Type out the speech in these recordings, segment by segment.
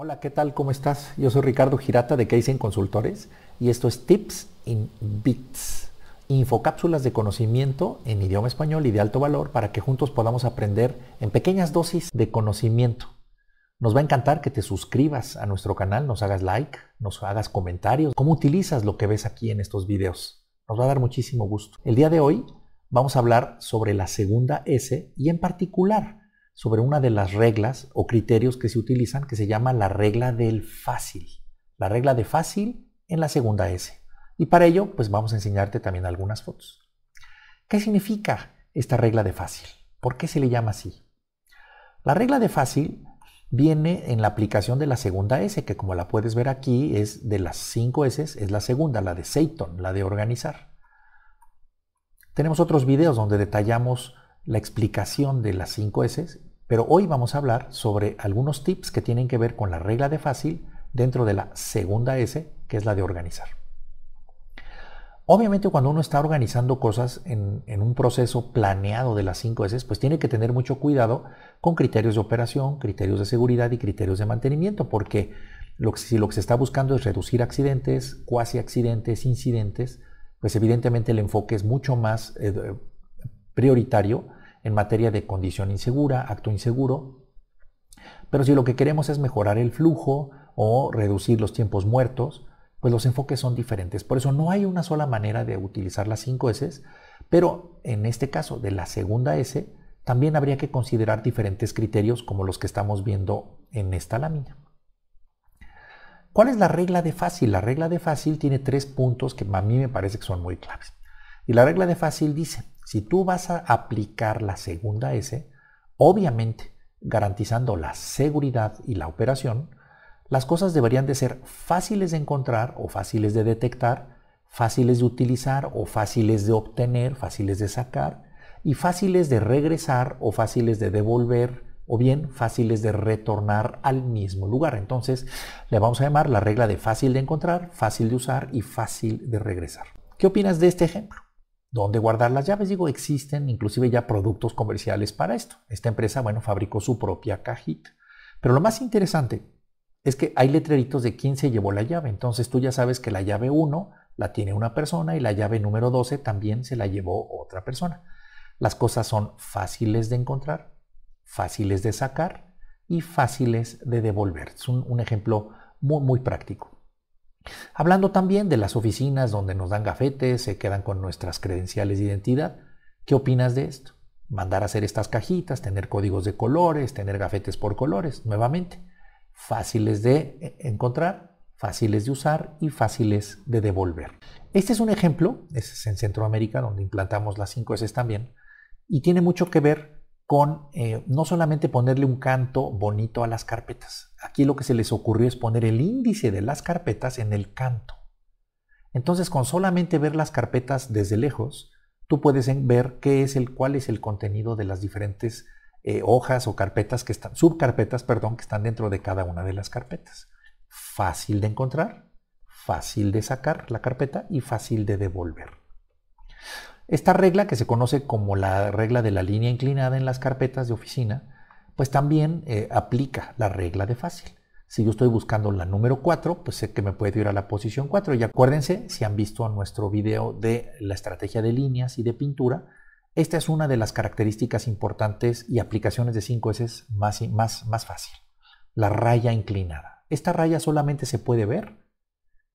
Hola, ¿qué tal? ¿Cómo estás? Yo soy Ricardo Girata de Case Consultores y esto es Tips in Bits, infocápsulas de conocimiento en idioma español y de alto valor para que juntos podamos aprender en pequeñas dosis de conocimiento. Nos va a encantar que te suscribas a nuestro canal, nos hagas like, nos hagas comentarios, cómo utilizas lo que ves aquí en estos videos. Nos va a dar muchísimo gusto. El día de hoy vamos a hablar sobre la segunda S y en particular sobre una de las reglas o criterios que se utilizan que se llama la regla del fácil. La regla de fácil en la segunda S. Y para ello, pues vamos a enseñarte también algunas fotos. ¿Qué significa esta regla de fácil? ¿Por qué se le llama así? La regla de fácil viene en la aplicación de la segunda S, que como la puedes ver aquí es de las cinco S, es la segunda, la de Seiton, la de organizar. Tenemos otros videos donde detallamos la explicación de las cinco S pero hoy vamos a hablar sobre algunos tips que tienen que ver con la regla de fácil dentro de la segunda S, que es la de organizar. Obviamente cuando uno está organizando cosas en, un proceso planeado de las cinco S, pues tiene que tener mucho cuidado con criterios de operación, criterios de seguridad y criterios de mantenimiento, porque si lo que se está buscando es reducir accidentes, cuasi accidentes, incidentes, pues evidentemente el enfoque es mucho más eh, prioritario en materia de condición insegura, acto inseguro. Pero si lo que queremos es mejorar el flujo o reducir los tiempos muertos, pues los enfoques son diferentes. Por eso no hay una sola manera de utilizar las cinco S, pero en este caso de la segunda S, también habría que considerar diferentes criterios como los que estamos viendo en esta lámina. ¿Cuál es la regla de fácil? La regla de fácil tiene tres puntos que a mí me parece que son muy claves. Y la regla de fácil dice, si tú vas a aplicar la segunda S, obviamente garantizando la seguridad y la operación, las cosas deberían de ser fáciles de encontrar o fáciles de detectar, fáciles de utilizar o fáciles de obtener, fáciles de sacar y fáciles de regresar o fáciles de devolver o bien fáciles de retornar al mismo lugar. Entonces le vamos a llamar la regla de fácil de encontrar, fácil de usar y fácil de regresar. ¿Qué opinas de este ejemplo? dónde guardar las llaves. Digo, existen inclusive ya productos comerciales para esto. Esta empresa, bueno, fabricó su propia cajita. Pero lo más interesante es que hay letreritos de quién se llevó la llave. Entonces tú ya sabes que la llave 1 la tiene una persona y la llave número 12 también se la llevó otra persona. Las cosas son fáciles de encontrar, fáciles de sacar y fáciles de devolver. Es un, un ejemplo muy, muy práctico. Hablando también de las oficinas donde nos dan gafetes, se quedan con nuestras credenciales de identidad. ¿Qué opinas de esto? Mandar a hacer estas cajitas, tener códigos de colores, tener gafetes por colores, nuevamente. Fáciles de eh, encontrar, fáciles de usar y fáciles de devolver. Este es un ejemplo, es en Centroamérica donde implantamos las 5S también, y tiene mucho que ver con eh, no solamente ponerle un canto bonito a las carpetas. Aquí lo que se les ocurrió es poner el índice de las carpetas en el canto. Entonces, con solamente ver las carpetas desde lejos, tú puedes ver qué es el, cuál es el contenido de las diferentes eh, hojas o carpetas que están, subcarpetas, perdón, que están dentro de cada una de las carpetas. Fácil de encontrar, fácil de sacar la carpeta y fácil de devolver. Esta regla, que se conoce como la regla de la línea inclinada en las carpetas de oficina, pues también eh, aplica la regla de fácil. Si yo estoy buscando la número 4, pues sé que me puede ir a la posición 4. Y acuérdense, si han visto nuestro video de la estrategia de líneas y de pintura, esta es una de las características importantes y aplicaciones de 5S más fácil. La raya inclinada. Esta raya solamente se puede ver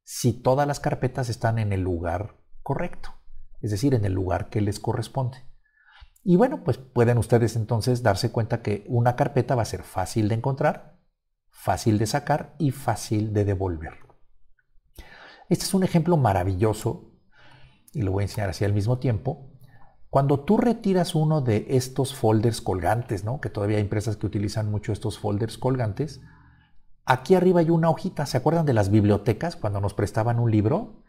si todas las carpetas están en el lugar correcto es decir, en el lugar que les corresponde. Y bueno, pues pueden ustedes entonces darse cuenta que una carpeta va a ser fácil de encontrar, fácil de sacar y fácil de devolver. Este es un ejemplo maravilloso, y lo voy a enseñar así al mismo tiempo. Cuando tú retiras uno de estos folders colgantes, ¿no? que todavía hay empresas que utilizan mucho estos folders colgantes, aquí arriba hay una hojita. ¿Se acuerdan de las bibliotecas cuando nos prestaban un libro?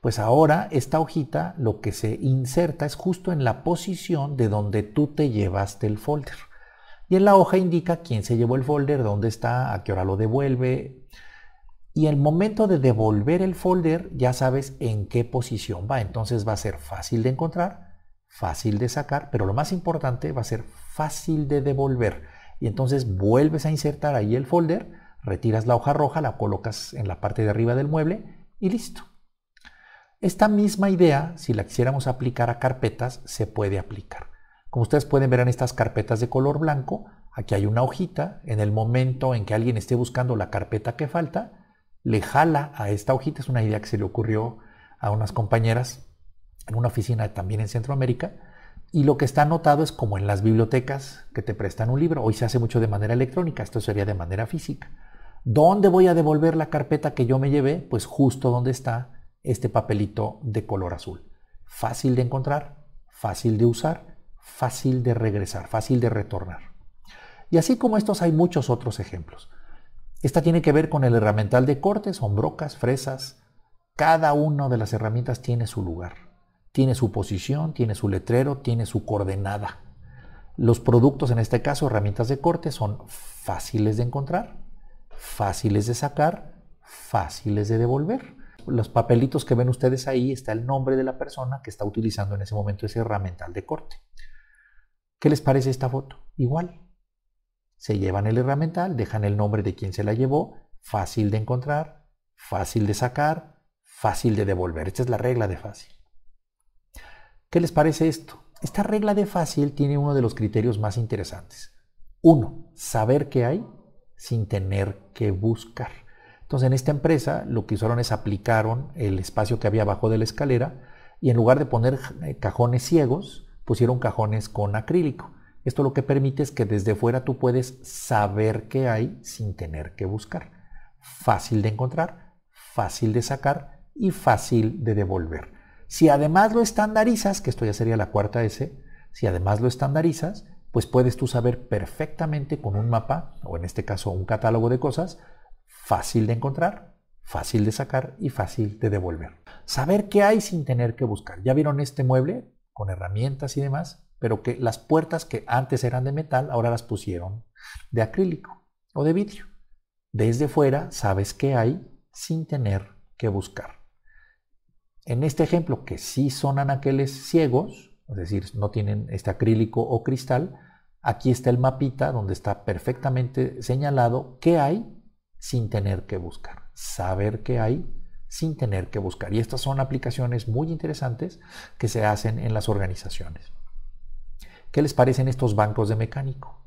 Pues ahora esta hojita lo que se inserta es justo en la posición de donde tú te llevaste el folder. Y en la hoja indica quién se llevó el folder, dónde está, a qué hora lo devuelve. Y el momento de devolver el folder ya sabes en qué posición va. Entonces va a ser fácil de encontrar, fácil de sacar, pero lo más importante va a ser fácil de devolver. Y entonces vuelves a insertar ahí el folder, retiras la hoja roja, la colocas en la parte de arriba del mueble y listo. Esta misma idea, si la quisiéramos aplicar a carpetas, se puede aplicar. Como ustedes pueden ver en estas carpetas de color blanco, aquí hay una hojita. En el momento en que alguien esté buscando la carpeta que falta, le jala a esta hojita. Es una idea que se le ocurrió a unas compañeras en una oficina también en Centroamérica. Y lo que está anotado es como en las bibliotecas que te prestan un libro. Hoy se hace mucho de manera electrónica, esto sería de manera física. ¿Dónde voy a devolver la carpeta que yo me llevé? Pues justo donde está este papelito de color azul. Fácil de encontrar, fácil de usar, fácil de regresar, fácil de retornar. Y así como estos hay muchos otros ejemplos. Esta tiene que ver con el herramental de corte, son brocas, fresas. Cada una de las herramientas tiene su lugar, tiene su posición, tiene su letrero, tiene su coordenada. Los productos, en este caso herramientas de corte, son fáciles de encontrar, fáciles de sacar, fáciles de devolver los papelitos que ven ustedes ahí está el nombre de la persona que está utilizando en ese momento ese herramental de corte. ¿Qué les parece esta foto? Igual. Se llevan el herramental, dejan el nombre de quien se la llevó, fácil de encontrar, fácil de sacar, fácil de devolver. Esta es la regla de fácil. ¿Qué les parece esto? Esta regla de fácil tiene uno de los criterios más interesantes. Uno, saber qué hay sin tener que buscar. Entonces, en esta empresa lo que hicieron es aplicaron el espacio que había abajo de la escalera y en lugar de poner eh, cajones ciegos, pusieron cajones con acrílico. Esto lo que permite es que desde fuera tú puedes saber qué hay sin tener que buscar. Fácil de encontrar, fácil de sacar y fácil de devolver. Si además lo estandarizas, que esto ya sería la cuarta S, si además lo estandarizas, pues puedes tú saber perfectamente con un mapa, o en este caso un catálogo de cosas, fácil de encontrar, fácil de sacar y fácil de devolver. Saber qué hay sin tener que buscar. Ya vieron este mueble con herramientas y demás, pero que las puertas que antes eran de metal, ahora las pusieron de acrílico o de vidrio. Desde fuera sabes qué hay sin tener que buscar. En este ejemplo, que sí son anaqueles ciegos, es decir, no tienen este acrílico o cristal, aquí está el mapita donde está perfectamente señalado qué hay sin tener que buscar. Saber qué hay sin tener que buscar. Y estas son aplicaciones muy interesantes que se hacen en las organizaciones. ¿Qué les parecen estos bancos de mecánico?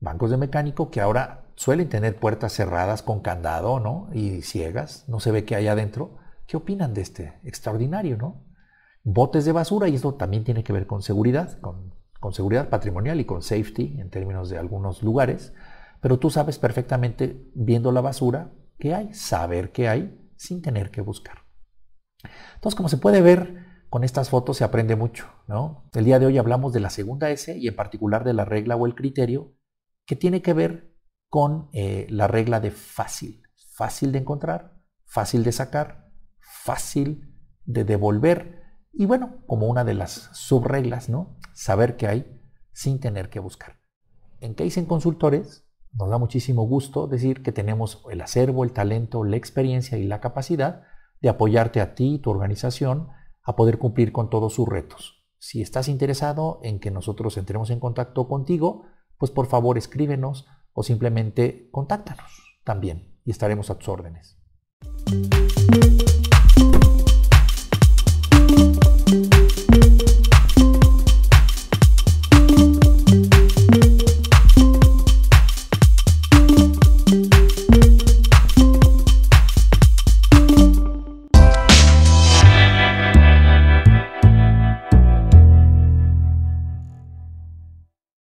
Bancos de mecánico que ahora suelen tener puertas cerradas con candado, ¿no? Y ciegas, no se ve qué hay adentro. ¿Qué opinan de este? Extraordinario, ¿no? Botes de basura, y esto también tiene que ver con seguridad, con seguridad patrimonial y con safety en términos de algunos lugares. Pero tú sabes perfectamente, viendo la basura, que hay, saber que hay, sin tener que buscar. Entonces, como se puede ver, con estas fotos se aprende mucho, ¿no? El día de hoy hablamos de la segunda S y en particular de la regla o el criterio que tiene que ver con eh, la regla de fácil. Fácil de encontrar, fácil de sacar, fácil de devolver y bueno, como una de las subreglas, ¿no? Saber que hay sin tener que buscar. En qué dicen Consultores nos da muchísimo gusto decir que tenemos el acervo, el talento, la experiencia y la capacidad de apoyarte a ti y tu organización a poder cumplir con todos sus retos. Si estás interesado en que nosotros entremos en contacto contigo, pues por favor escríbenos o simplemente contáctanos también y estaremos a tus órdenes.